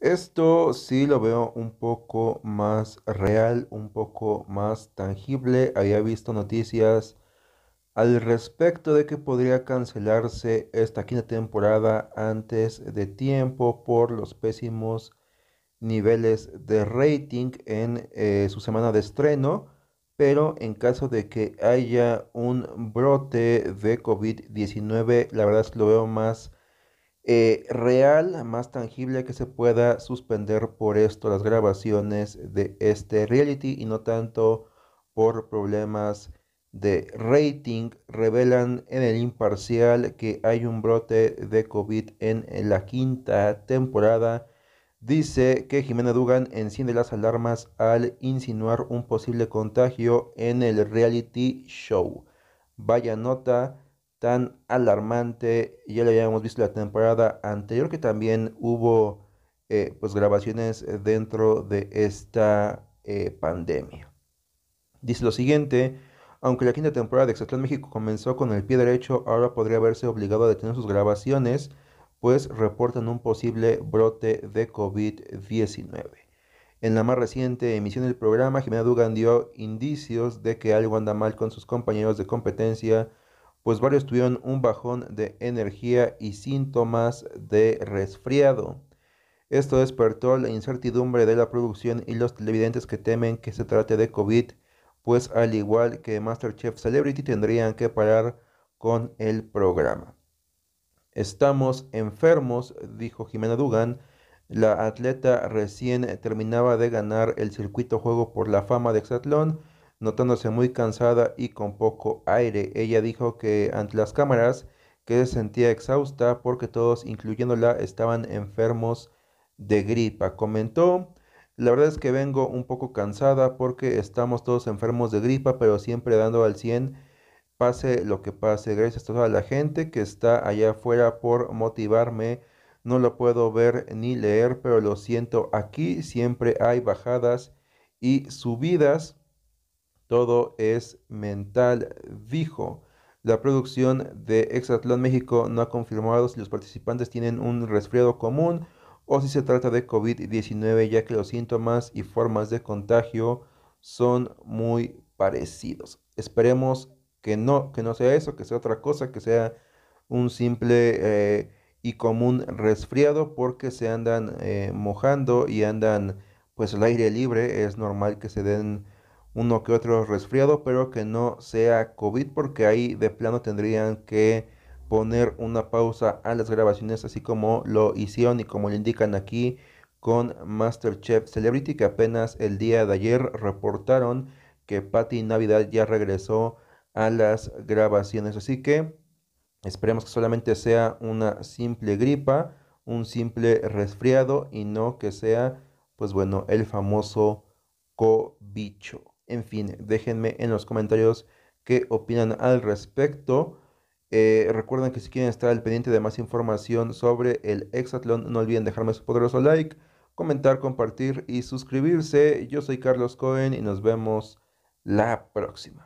Esto sí lo veo un poco más real, un poco más tangible. Había visto noticias al respecto de que podría cancelarse esta quinta temporada antes de tiempo por los pésimos niveles de rating en eh, su semana de estreno, pero en caso de que haya un brote de COVID-19, la verdad es que lo veo más eh, real, más tangible, que se pueda suspender por esto las grabaciones de este reality y no tanto por problemas de rating, revelan en el imparcial que hay un brote de COVID en la quinta temporada. Dice que Jimena Dugan enciende las alarmas al insinuar un posible contagio en el reality show. Vaya nota tan alarmante. Ya lo habíamos visto la temporada anterior que también hubo eh, pues grabaciones dentro de esta eh, pandemia. Dice lo siguiente. Aunque la quinta temporada de Exatlán México comenzó con el pie derecho, ahora podría haberse obligado a detener sus grabaciones, pues reportan un posible brote de COVID-19. En la más reciente emisión del programa, Jimena Dugan dio indicios de que algo anda mal con sus compañeros de competencia pues varios tuvieron un bajón de energía y síntomas de resfriado. Esto despertó la incertidumbre de la producción y los televidentes que temen que se trate de COVID, pues al igual que MasterChef Celebrity tendrían que parar con el programa. Estamos enfermos, dijo Jimena Dugan. La atleta recién terminaba de ganar el circuito juego por la fama de Exatlón notándose muy cansada y con poco aire. Ella dijo que ante las cámaras que se sentía exhausta porque todos, incluyéndola, estaban enfermos de gripa. Comentó, la verdad es que vengo un poco cansada porque estamos todos enfermos de gripa, pero siempre dando al 100, pase lo que pase. Gracias a toda la gente que está allá afuera por motivarme. No lo puedo ver ni leer, pero lo siento aquí. Siempre hay bajadas y subidas todo es mental, dijo. La producción de Exatlón México no ha confirmado si los participantes tienen un resfriado común o si se trata de COVID-19, ya que los síntomas y formas de contagio son muy parecidos. Esperemos que no, que no sea eso, que sea otra cosa, que sea un simple eh, y común resfriado, porque se andan eh, mojando y andan pues el aire libre. Es normal que se den uno que otro resfriado, pero que no sea COVID, porque ahí de plano tendrían que poner una pausa a las grabaciones, así como lo hicieron y como le indican aquí con Masterchef Celebrity, que apenas el día de ayer reportaron que Patty Navidad ya regresó a las grabaciones. Así que esperemos que solamente sea una simple gripa, un simple resfriado y no que sea, pues bueno, el famoso cobicho. En fin, déjenme en los comentarios qué opinan al respecto. Eh, recuerden que si quieren estar al pendiente de más información sobre el Exatlón, no olviden dejarme su poderoso like, comentar, compartir y suscribirse. Yo soy Carlos Cohen y nos vemos la próxima.